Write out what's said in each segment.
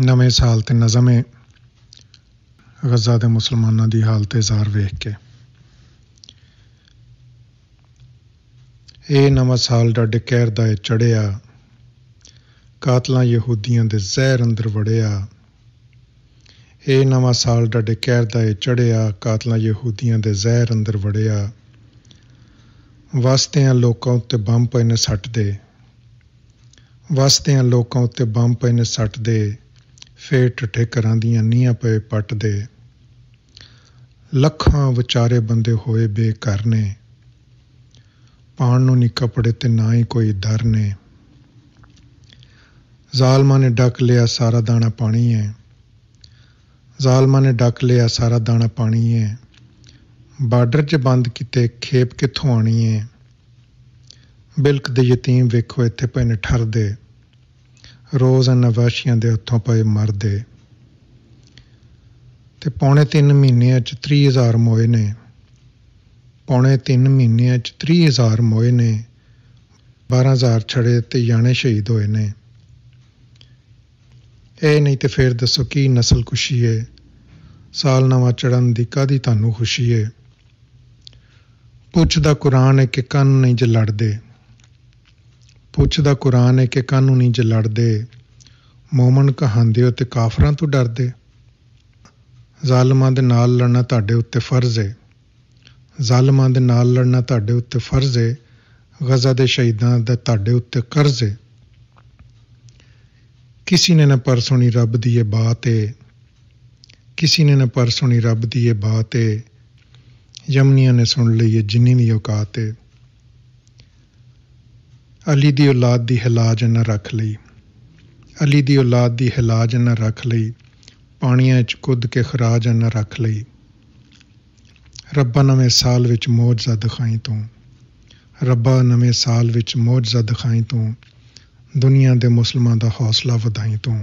ਨਵੇਂ ਸਾਲ ਤੇ ਨਜ਼ਮੇ ਗਜ਼ਾ ਦੇ ਮੁਸਲਮਾਨਾਂ ਦੀ ਹਾਲਤ ਜ਼ਾਰ ਵੇਖ ਕੇ ਇਹ ਨਵਾਂ ਸਾਲ ਦਾ ਡਕੈਰ ਦਾ ਚੜਿਆ ਕਾਤਲਾਂ ਯਹੂਦੀਆਂ ਦੇ ਜ਼ਹਿਰ ਅੰਦਰ ਵੜਿਆ ਇਹ ਨਵਾਂ ਸਾਲ ਦਾ ਡਕੈਰ ਦਾ ਚੜਿਆ ਕਾਤਲਾਂ ਯਹੂਦੀਆਂ ਦੇ ਜ਼ਹਿਰ ਅੰਦਰ ਵੜਿਆ ਵਸਤਿਆਂ ਲੋਕਾਂ ਉੱਤੇ ਬੰਬ ਪੈਨੇ ਸੱਟ ਦੇ ਵਾਸਤਿਆਂ ਲੋਕਾਂ ਉੱਤੇ ਬੰਬ ਪੈਨੇ ਸੱਟ ਦੇ ਫੇਰ ਟੁੱਟੇ ਘਰਾਂ ਦੀਆਂ ਨੀਆਂ ਪਏ ਪੱਟ ਦੇ ਲੱਖਾਂ ਵਿਚਾਰੇ ਬੰਦੇ ਹੋਏ ਬੇਕਾਰ ਨੇ ਪਾਣ ਨੂੰ ਨਹੀਂ ਕਪੜੇ ਤੇ ਨਾ ਹੀ ਕੋਈ ਦਰ ਨੇ ਜ਼ਾਲਮਾਂ ਨੇ ਡੱਕ ਲਿਆ ਸਾਰਾ ਦਾਣਾ ਪਾਣੀ ਹੈ ਜ਼ਾਲਮਾਂ ਨੇ ਡੱਕ ਲਿਆ ਸਾਰਾ ਦਾਣਾ ਪਾਣੀ ਹੈ ਬਾਰਡਰ 'ਚ ਬੰਦ ਕੀਤੇ ਖੇਪ ਕਿੱਥੋਂ ਆਣੀ ਹੈ ਬਿਲਕ ਦੇ ਯਤੀਮ ਵੇਖੋ ਇੱਥੇ ਪੈਨ ਠਰਦੇ ਰੋਜ਼ਾਨਾ ਵਾਸ਼ੀਆਂ ਦੇ ਹੱਥੋਂ ਪਏ ਮਰਦੇ ਤੇ ਪੌਣੇ 3 ਮਹੀਨਿਆਂ ਚ 30000 ਮੋਏ ਨੇ ਪੌਣੇ 3 ਮਹੀਨਿਆਂ ਚ 30000 ਮੋਏ ਨੇ 12000 ਛੜੇ ਤੇ ਜਾਣੇ ਸ਼ਹੀਦ ਹੋਏ ਨੇ ਇਹ ਨਹੀਂ ਤੇ ਫੇਰ ਦੱਸੋ ਕੀ ਨਸਲ ਖੁਸ਼ੀ ਏ ਸਾਲ ਨਵਾਂ ਚੜਨ ਦੀ ਕਾਦੀ ਤੁਹਾਨੂੰ ਖੁਸ਼ੀ ਏ ਪੁੱਛਦਾ ਕੁਰਾਨ ਹੈ ਕਿ ਕੰਨ ਨਹੀਂ ਜੇ ਲੜਦੇ ਪੁੱਛਦਾ ਕੁਰਾਨ ਹੈ ਕਿ ਕਾਨੂੰਨੀ ਜ ਲੜਦੇ ਮੂਮਨ ਕਹਾਂਦੇ ਹੋ ਤੇ ਕਾਫਰਾਂ ਤੋਂ ਡਰਦੇ ਜ਼ਾਲਮਾਂ ਦੇ ਨਾਲ ਲੜਨਾ ਤੁਹਾਡੇ ਉੱਤੇ ਫਰਜ਼ ਹੈ ਜ਼ਾਲਮਾਂ ਦੇ ਨਾਲ ਲੜਨਾ ਤੁਹਾਡੇ ਉੱਤੇ ਫਰਜ਼ ਹੈ ਗਜ਼ਾ ਦੇ ਸ਼ਹੀਦਾਂ ਦਾ ਤੁਹਾਡੇ ਉੱਤੇ ਕਰਜ਼ ਹੈ ਕਿਸੇ ਨੇ ਨਾ ਪਰ ਸੁਣੀ ਰੱਬ ਦੀ ਇਹ ਬਾਤ ਹੈ ਕਿਸੇ ਨੇ ਨਾ ਪਰ ਸੁਣੀ ਰੱਬ ਦੀ ਇਹ ਬਾਤ ਹੈ ਯਮਨੀਆਂ ਨੇ ਸੁਣ ਲਈ ਇਹ ਜਿੰਨੀ ਵੀ ਔਕਾਤ ਹੈ ਅਲੀ ਦੀ ਔਲਾਦ ਦੀ ਹਲਾਜ ਨਾ ਰੱਖ ਲਈ ਅਲੀ ਦੀ ਔਲਾਦ ਦੀ ਹਲਾਜ ਨਾ ਰੱਖ ਲਈ ਪਾਣੀਆਂ 'ਚ ਕੁੱਦ ਕੇ ਖਰਾਜ ਨਾ ਰੱਖ ਲਈ ਰੱਬਾ ਨਵੇਂ ਸਾਲ ਵਿੱਚ ਮੌਜਜ਼ਾ ਦਿਖਾਈ ਤੂੰ ਰੱਬਾ ਨਵੇਂ ਸਾਲ ਵਿੱਚ ਮੌਜਜ਼ਾ ਦਿਖਾਈ ਤੂੰ ਦੁਨੀਆ ਦੇ ਮੁਸਲਮਾਨਾਂ ਦਾ ਹੌਸਲਾ ਵਧਾਈ ਤੂੰ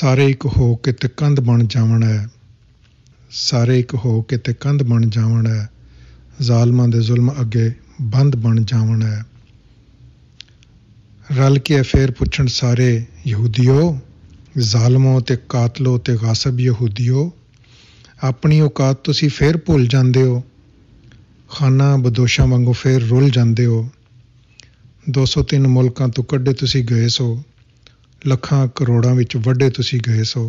ਸਾਰੇ ਇੱਕ ਹੋ ਕੇ ਤੇ ਕੰਧ ਬਣ ਜਾਵਣ ਹੈ ਸਾਰੇ ਇੱਕ ਹੋ ਕੇ ਤੇ ਕੰਧ ਬਣ ਜਾਵਣ ਹੈ ਜ਼ਾਲਮਾਂ ਦੇ ਜ਼ੁਲਮ ਅੱਗੇ ਬੰਦ ਬਣ ਜਾਵਣ ਹੈ ਰਲ ਕੇ ਫੇਰ ਪੁੱਛਣ ਸਾਰੇ ਯਹੂਦੀਓ ਜ਼ਾਲਮੋ ਤੇ ਕਾਤਲੋ ਤੇ ਗਾਸਬ ਯਹੂਦੀਓ ਆਪਣੀ ਔਕਾਤ ਤੁਸੀਂ ਫੇਰ ਭੁੱਲ ਜਾਂਦੇ ਹੋ ਖਾਨਾ ਬਦੋਸ਼ਾਂ ਵਾਂਗੂ ਫੇਰ ਰੁੱਲ ਜਾਂਦੇ ਹੋ 203 ਮੁਲਕਾਂ ਤੋਂ ਕੱਢੇ ਤੁਸੀਂ ਗਏ ਸੋ ਲੱਖਾਂ ਕਰੋੜਾਂ ਵਿੱਚ ਵੱਡੇ ਤੁਸੀਂ ਗਏ ਸੋ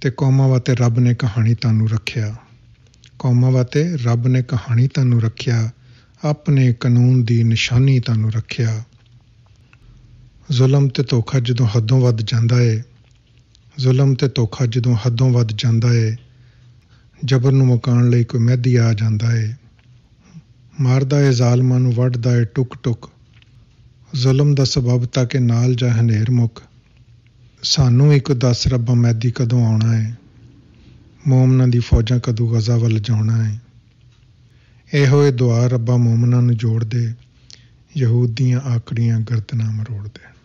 ਤੇ ਕੌਮਾਂ ਵਾਤੇ ਰੱਬ ਨੇ ਕਹਾਣੀ ਤੁਹਾਨੂੰ ਰੱਖਿਆ ਕੌਮਾਂ ਵਾਤੇ ਰੱਬ ਨੇ ਕਹਾਣੀ ਤੁਹਾਨੂੰ ਰੱਖਿਆ ਆਪਣੇ ਕਾਨੂੰਨ ਦੀ ਨਿਸ਼ਾਨੀ ਤੁਹਾਨੂੰ ਰੱਖਿਆ ਜ਼ੁਲਮ ਤੇ ਧੋਖਾ ਜਦੋਂ ਹੱਦੋਂ ਵੱਧ ਜਾਂਦਾ ਏ ਜ਼ੁਲਮ ਤੇ ਧੋਖਾ ਜਦੋਂ ਹੱਦੋਂ ਵੱਧ ਜਾਂਦਾ ਏ ਜ਼ਬਰ ਨੂੰ ਮਕਾਨ ਲਈ ਕੋਈ ਮਹਿਦੀ ਆ ਜਾਂਦਾ ਏ ਮਾਰਦਾ ਏ ਜ਼ਾਲਮਾਂ ਨੂੰ ਵੱਢਦਾ ਏ ਟੁਕ ਟੁਕ ਜ਼ੁਲਮ ਦਾ ਸਬਬ ਤਾਂ ਕਿ ਨਾਲ ਜਾ ਹਨੇਰ ਮੁਕ ਸਾਨੂੰ ਇੱਕ ਦਸ ਰੱਬਾ ਮਹਿਦੀ ਕਦੋਂ ਆਉਣਾ ਏ ਮੂਮਨਾਂ ਦੀ ਫੌਜਾਂ ਕਦੋਂ ਗਜ਼ਾ ਵੱਲ ਜਾਣਾ ਏ ਇਹੋ ਏ ਦੁਆ ਰੱਬਾ ਮੂਮਨਾਂ ਨੂੰ ਜੋੜ ਦੇ ਯਹੂਦੀਆਂ ਆਕੜੀਆਂ ਗਰਦਨਾਂ ਮਰੋੜ ਦੇਣ